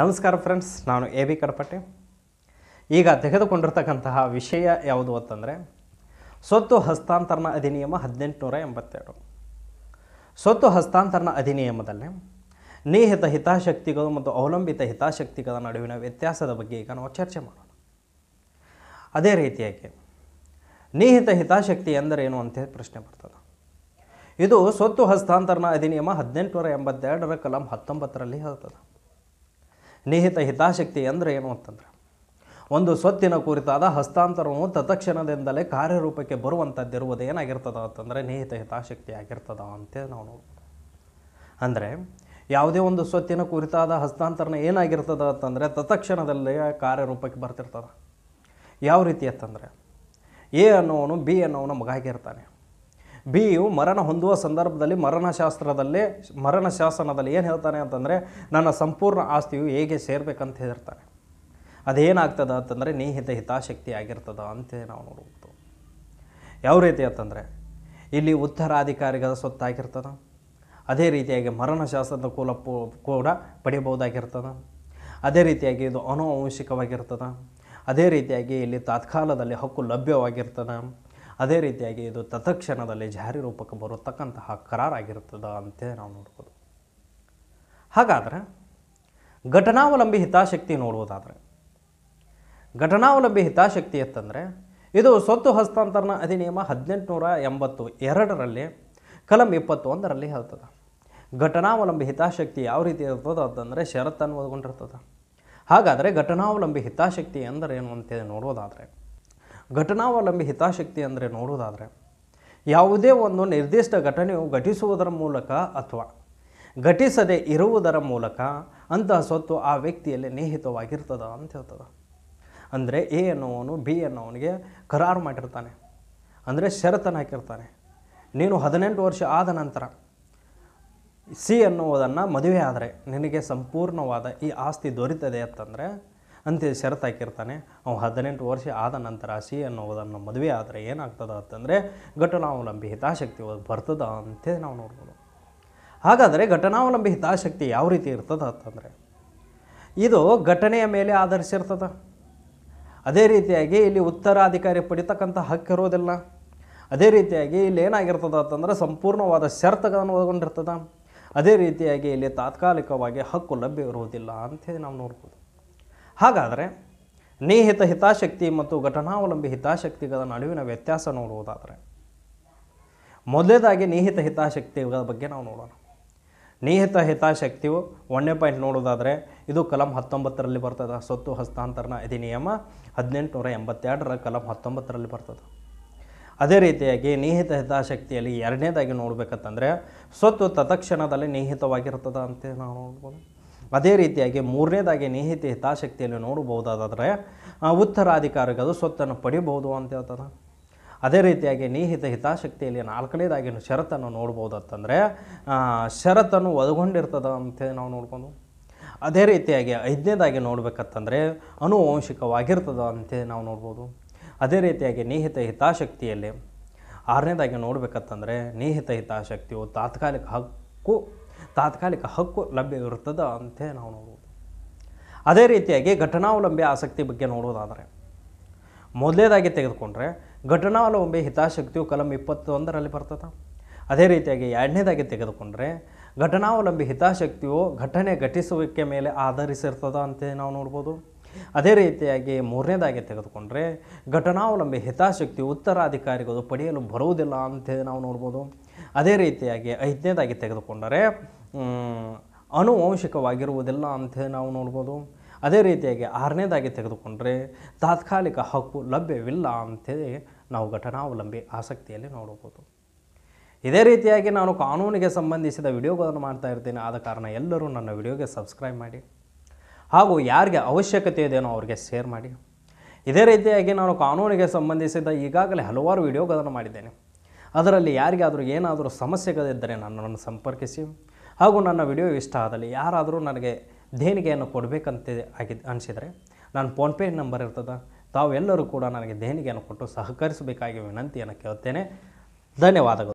ನಮಸ್ಕಾರ ಫ್ರೆಂಡ್ಸ್ ನಾನು A B ಕಡಪಟ್ಟೆ ಈಗ ತೆಗೆದುಕೊಂಡಿರ್ತಕ್ಕಂತಹ ವಿಷಯ ಯಾವುದು ಅಂತಂದರೆ ಸ್ವತ್ತು ಹಸ್ತಾಂತರಣ ಅಧಿನಿಯಮ ಹದಿನೆಂಟುನೂರ ಎಂಬತ್ತೆರಡು ಸ್ವತ್ತು ಹಸ್ತಾಂತರಣ ಅಧಿನಿಯಮದಲ್ಲಿ ನಿಹಿತ ಹಿತಾಸಕ್ತಿಗಳು ಮತ್ತು ಅವಲಂಬಿತ ಹಿತಾಸಕ್ತಿಗಳ ನಡುವಿನ ವ್ಯತ್ಯಾಸದ ಬಗ್ಗೆ ಈಗ ನಾವು ಚರ್ಚೆ ಮಾಡೋಣ ಅದೇ ರೀತಿಯಾಗಿ ನಿಹಿತ ಹಿತಾಸಕ್ತಿ ಎಂದರೇನು ಅಂತ ಪ್ರಶ್ನೆ ಬರ್ತದೆ ಇದು ಸ್ವತ್ತು ಹಸ್ತಾಂತರಣ ಅಧಿನಿಯಮ ಹದಿನೆಂಟುನೂರ ಎಂಬತ್ತೆರಡರ ಕಲಂ ಹತ್ತೊಂಬತ್ತರಲ್ಲಿ ಹೇಳ್ತದೆ ನಿಹಿತ ಹಿತಾಸಕ್ತಿ ಅಂದರೆ ಏನು ಅಂತಂದರೆ ಒಂದು ಸ್ವತ್ತಿನ ಕುರಿತಾದ ಹಸ್ತಾಂತರವು ತತ್ಕ್ಷಣದಿಂದಲೇ ಕಾರ್ಯರೂಪಕ್ಕೆ ಬರುವಂಥದ್ದಿರುವುದು ಏನಾಗಿರ್ತದ ಅಂತಂದರೆ ನಿಹಿತ ಹಿತಾಸಕ್ತಿ ಆಗಿರ್ತದ ಅಂತ ನಾವು ನೋಡ್ಬೋದು ಅಂದರೆ ಯಾವುದೇ ಒಂದು ಸ್ವತ್ತಿನ ಕುರಿತಾದ ಹಸ್ತಾಂತರನ ಏನಾಗಿರ್ತದ ಅಂತಂದರೆ ತತ್ಕ್ಷಣದಲ್ಲೇ ಕಾರ್ಯರೂಪಕ್ಕೆ ಬರ್ತಿರ್ತದೆ ಯಾವ ರೀತಿ ಅಂತಂದರೆ ಎ ಅನ್ನೋನು ಬಿ ಅನ್ನೋವನು ಮಗ ಆಗಿರ್ತಾನೆ ಬಿ ಯು ಮರಣ ಹೊಂದುವ ಸಂದರ್ಭದಲ್ಲಿ ಮರಣಶಾಸ್ತ್ರದಲ್ಲಿ ಮರಣಶಾಸನದಲ್ಲಿ ಏನು ಹೇಳ್ತಾನೆ ಅಂತಂದರೆ ನನ್ನ ಸಂಪೂರ್ಣ ಆಸ್ತಿಯು ಹೇಗೆ ಸೇರಬೇಕಂತ ಹೇಳಿರ್ತಾನೆ ಅದೇನಾಗ್ತದೆ ಅಂತಂದರೆ ನಿಹಿತ ಹಿತಾಶಕ್ತಿ ಆಗಿರ್ತದ ಅಂತ ನಾವು ನೋಡ್ಬೋದು ಯಾವ ರೀತಿ ಅಂತಂದರೆ ಇಲ್ಲಿ ಉತ್ತರಾಧಿಕಾರಿಗಳ ಸ್ವತ್ತಾಗಿರ್ತದೆ ಅದೇ ರೀತಿಯಾಗಿ ಮರಣಶಾಸ್ತ್ರದ ಕೂಲ ಕೂಡ ಪಡೆಯಬಹುದಾಗಿರ್ತದೆ ಅದೇ ರೀತಿಯಾಗಿ ಇದು ಅನುವಂಶಿಕವಾಗಿರ್ತದೆ ಅದೇ ರೀತಿಯಾಗಿ ಇಲ್ಲಿ ತಾತ್ಕಾಲದಲ್ಲಿ ಹಕ್ಕು ಲಭ್ಯವಾಗಿರ್ತದೆ ಅದೇ ರೀತಿಯಾಗಿ ಇದು ತತ್ಕ್ಷಣದಲ್ಲಿ ಜಾರಿ ರೂಪಕ್ಕೆ ಬರತಕ್ಕಂತಹ ಕರಾರಾಗಿರ್ತದ ಅಂತ ನಾವು ನೋಡ್ಬೋದು ಹಾಗಾದರೆ ಘಟನಾವಲಂಬಿ ಹಿತಾಸಕ್ತಿ ನೋಡುವುದಾದರೆ ಘಟನಾವಲಂಬಿ ಹಿತಾಸಕ್ತಿ ಅಂತಂದರೆ ಇದು ಸ್ವತ್ತು ಹಸ್ತಾಂತರಣ ಅಧಿನಿಯಮ ಹದಿನೆಂಟುನೂರ ಎಂಬತ್ತು ಎರಡರಲ್ಲಿ ಕಲಂ ಇಪ್ಪತ್ತೊಂದರಲ್ಲಿ ಹೇಳ್ತದೆ ಘಟನಾವಲಂಬಿ ಹಿತಾಸಕ್ತಿ ಯಾವ ರೀತಿ ಇರ್ತದೆ ಅಂತಂದರೆ ಷರತ್ತನ್ನು ಒಳಗೊಂಡಿರ್ತದೆ ಹಾಗಾದರೆ ಘಟನಾವಲಂಬಿ ಹಿತಾಸಕ್ತಿ ಎಂದರೇನು ಅಂತೇಳಿ ನೋಡೋದಾದರೆ ಘಟನಾವಲಂಬಿ ಹಿತಾಶಕ್ತಿ ಅಂದರೆ ನೋಡೋದಾದರೆ ಯಾವುದೇ ಒಂದು ನಿರ್ದಿಷ್ಟ ಘಟನೆಯು ಘಟಿಸುವುದರ ಮೂಲಕ ಅಥವಾ ಘಟಿಸದೇ ಇರುವುದರ ಮೂಲಕ ಅಂತಹ ಸ್ವತ್ತು ಆ ವ್ಯಕ್ತಿಯಲ್ಲಿ ನಿಹಿತವಾಗಿರ್ತದ ಅಂತ ಹೇಳ್ತದೆ ಅಂದರೆ ಎ ಅನ್ನೋವನು ಬಿ ಅನ್ನೋವನಿಗೆ ಕರಾರು ಮಾಡಿರ್ತಾನೆ ಅಂದರೆ ಷರತ್ತನ್ನು ಹಾಕಿರ್ತಾನೆ ನೀನು ಹದಿನೆಂಟು ವರ್ಷ ಆದ ನಂತರ ಸಿ ಎನ್ನುವುದನ್ನು ಮದುವೆ ಆದರೆ ನಿನಗೆ ಸಂಪೂರ್ಣವಾದ ಈ ಆಸ್ತಿ ದೊರೀತದೆ ಅಂತಂದರೆ ಅಂತ ಶರತ್ ಹಾಕಿರ್ತಾನೆ ಅವ್ನು ಹದಿನೆಂಟು ವರ್ಷ ಆದ ನಂತರ ಸಿ ಅನ್ನೋದನ್ನು ಮದುವೆ ಆದರೆ ಏನಾಗ್ತದ ಅಂತಂದರೆ ಘಟನಾವಲಂಬಿ ಹಿತಾಸಕ್ತಿ ಬರ್ತದ ಅಂತೇಳಿ ನಾವು ನೋಡ್ಬೋದು ಹಾಗಾದರೆ ಘಟನಾವಲಂಬಿ ಹಿತಾಸಕ್ತಿ ಯಾವ ರೀತಿ ಇರ್ತದ ಅಂತಂದರೆ ಇದು ಘಟನೆಯ ಮೇಲೆ ಆಧರಿಸಿರ್ತದ ಅದೇ ರೀತಿಯಾಗಿ ಇಲ್ಲಿ ಉತ್ತರಾಧಿಕಾರಿ ಪಡಿತಕ್ಕಂಥ ಹಕ್ಕಿರೋದಿಲ್ಲ ಅದೇ ರೀತಿಯಾಗಿ ಇಲ್ಲಿ ಏನಾಗಿರ್ತದ ಅಂತಂದರೆ ಸಂಪೂರ್ಣವಾದ ಶರ್ತಗಳನ್ನು ಒಳಗೊಂಡಿರ್ತದ ಅದೇ ರೀತಿಯಾಗಿ ಇಲ್ಲಿ ತಾತ್ಕಾಲಿಕವಾಗಿ ಹಕ್ಕು ಲಭ್ಯ ಇರುವುದಿಲ್ಲ ನಾವು ನೋಡ್ಬೋದು ಹಾಗಾದರೆ ನಿಹಿತ ಹಿತಾಸಕ್ತಿ ಮತ್ತು ಘಟನಾವಲಂಬಿ ಹಿತಾಸಕ್ತಿಗಳ ನಡುವಿನ ವ್ಯತ್ಯಾಸ ನೋಡುವುದಾದರೆ ಮೊದಲೇದಾಗಿ ನಿಹಿತ ಹಿತಾಸಕ್ತಿಗಳ ಬಗ್ಗೆ ನಾವು ನೋಡೋಣ ನಿಹಿತ ಹಿತಾಸಕ್ತಿಯು ಒಂದೇ ಪಾಯಿಂಟ್ ನೋಡೋದಾದರೆ ಇದು ಕಲಂ ಹತ್ತೊಂಬತ್ತರಲ್ಲಿ ಬರ್ತದೆ ಸ್ವತ್ತು ಹಸ್ತಾಂತರಣ ಅಧಿನಿಯಮ ಹದಿನೆಂಟುನೂರ ಎಂಬತ್ತೆರಡರ ಕಲಂ ಹತ್ತೊಂಬತ್ತರಲ್ಲಿ ಬರ್ತದೆ ಅದೇ ರೀತಿಯಾಗಿ ನಿಹಿತ ಹಿತಾಸಕ್ತಿಯಲ್ಲಿ ಎರಡನೇದಾಗಿ ನೋಡಬೇಕಂತಂದರೆ ಸ್ವತ್ತು ತತ್ಕ್ಷಣದಲ್ಲಿ ನಿಹಿತವಾಗಿರ್ತದೆ ಅಂತ ನಾವು ನೋಡ್ಬೋದು ಅದೇ ರೀತಿಯಾಗಿ ಮೂರನೇದಾಗಿ ನಿಹಿತ ಹಿತಾಸಕ್ತಿಯಲ್ಲಿ ನೋಡಬಹುದಾದರೆ ಉತ್ತರಾಧಿಕಾರಿಗಳು ಸ್ವತ್ತನ್ನು ಪಡಿಬೋದು ಅಂತ ಹೇಳ್ತದೆ ಅದೇ ರೀತಿಯಾಗಿ ನಿಹಿತ ಹಿತಾಸಕ್ತಿಯಲ್ಲಿ ನಾಲ್ಕನೇದಾಗಿ ಷರತ್ತನ್ನು ನೋಡ್ಬೋದಂತಂದರೆ ಷರತ್ತನ್ನು ಒದಗೊಂಡಿರ್ತದ ಅಂತ ನಾವು ನೋಡ್ಕೊಂಡು ಅದೇ ರೀತಿಯಾಗಿ ಐದನೇದಾಗಿ ನೋಡ್ಬೇಕಂತಂದರೆ ಅನುವಂಶಿಕವಾಗಿರ್ತದ ಅಂತ ನಾವು ನೋಡ್ಬೋದು ಅದೇ ರೀತಿಯಾಗಿ ನಿಹಿತ ಹಿತಾಸಕ್ತಿಯಲ್ಲಿ ಆರನೇದಾಗಿ ನೋಡ್ಬೇಕಂತಂದರೆ ನಿಹಿತ ಹಿತಾಸಕ್ತಿಯು ತಾತ್ಕಾಲಿಕ ಹಕ್ಕು ತಾತ್ಕಾಲಿಕ ಹಕ್ಕು ಲಭ್ಯವಿರುತ್ತದೆ ಅಂತೇ ನಾವು ನೋಡ್ಬೋದು ಅದೇ ರೀತಿಯಾಗಿ ಘಟನಾವಲಂಬಿ ಆಸಕ್ತಿ ಬಗ್ಗೆ ನೋಡೋದಾದರೆ ಮೊದಲೇದಾಗಿ ತೆಗೆದುಕೊಂಡ್ರೆ ಘಟನಾವಲಂಬಿ ಹಿತಾಸಕ್ತಿಯು ಕಲಂ ಇಪ್ಪತ್ತೊಂದರಲ್ಲಿ ಬರ್ತದೆ ಅದೇ ರೀತಿಯಾಗಿ ಎರಡನೇದಾಗಿ ತೆಗೆದುಕೊಂಡ್ರೆ ಘಟನಾವಲಂಬಿ ಹಿತಾಸಕ್ತಿಯು ಘಟನೆ ಘಟಿಸುವಿಕೆ ಮೇಲೆ ಆಧರಿಸಿರ್ತದ ಅಂತ ನಾವು ನೋಡ್ಬೋದು ಅದೇ ರೀತಿಯಾಗಿ ಮೂರನೇದಾಗಿ ತೆಗೆದುಕೊಂಡ್ರೆ ಘಟನಾವಲಂಬಿ ಹಿತಾಸಕ್ತಿ ಉತ್ತರಾಧಿಕಾರಿಗಳು ಪಡೆಯಲು ಬರುವುದಿಲ್ಲ ಅಂತ ನಾವು ನೋಡ್ಬೋದು ಅದೇ ರೀತಿಯಾಗಿ ಐದನೇದಾಗಿ ತೆಗೆದುಕೊಂಡರೆ ಅನುವಂಶಿಕವಾಗಿರುವುದಿಲ್ಲ ಅಂತ ನಾವು ನೋಡ್ಬೋದು ಅದೇ ರೀತಿಯಾಗಿ ಆರನೇದಾಗಿ ತೆಗೆದುಕೊಂಡರೆ ತಾತ್ಕಾಲಿಕ ಹಕ್ಕು ಲಭ್ಯವಿಲ್ಲ ಅಂಥೇಳಿ ನಾವು ಘಟನಾವಲಂಬಿ ಆಸಕ್ತಿಯಲ್ಲಿ ನೋಡಬಹುದು ಇದೇ ರೀತಿಯಾಗಿ ನಾನು ಕಾನೂನಿಗೆ ಸಂಬಂಧಿಸಿದ ವಿಡಿಯೋಗಳನ್ನು ಮಾಡ್ತಾ ಇರ್ತೀನಿ ಆದ ಕಾರಣ ಎಲ್ಲರೂ ನನ್ನ ವಿಡಿಯೋಗೆ ಸಬ್ಸ್ಕ್ರೈಬ್ ಮಾಡಿ ಹಾಗೂ ಯಾರಿಗೆ ಅವಶ್ಯಕತೆ ಇದೆಯೋ ಅವರಿಗೆ ಶೇರ್ ಮಾಡಿ ಇದೇ ರೀತಿಯಾಗಿ ನಾನು ಕಾನೂನಿಗೆ ಸಂಬಂಧಿಸಿದ ಈಗಾಗಲೇ ಹಲವಾರು ವಿಡಿಯೋಗಳನ್ನು ಮಾಡಿದ್ದೇನೆ ಅದರಲ್ಲಿ ಯಾರಿಗಾದರೂ ಏನಾದರೂ ಸಮಸ್ಯೆಗಳಿದ್ದರೆ ನನ್ನನ್ನು ಸಂಪರ್ಕಿಸಿ ಹಾಗೂ ನನ್ನ ವಿಡಿಯೋ ಇಷ್ಟ ಆದಲ್ಲಿ ಯಾರಾದರೂ ನನಗೆ ದೇಣಿಗೆಯನ್ನು ಕೊಡಬೇಕಂತ ಆಗಿ ಅನಿಸಿದರೆ ನಾನು ಫೋನ್ಪೇ ನಂಬರ್ ಇರ್ತದೆ ತಾವೆಲ್ಲರೂ ಕೂಡ ನನಗೆ ದೇಣಿಗೆಯನ್ನು ಕೊಟ್ಟು ಸಹಕರಿಸಬೇಕಾಗಿ ವಿನಂತಿಯನ್ನು ಕೇಳ್ತೇನೆ ಧನ್ಯವಾದಗಳು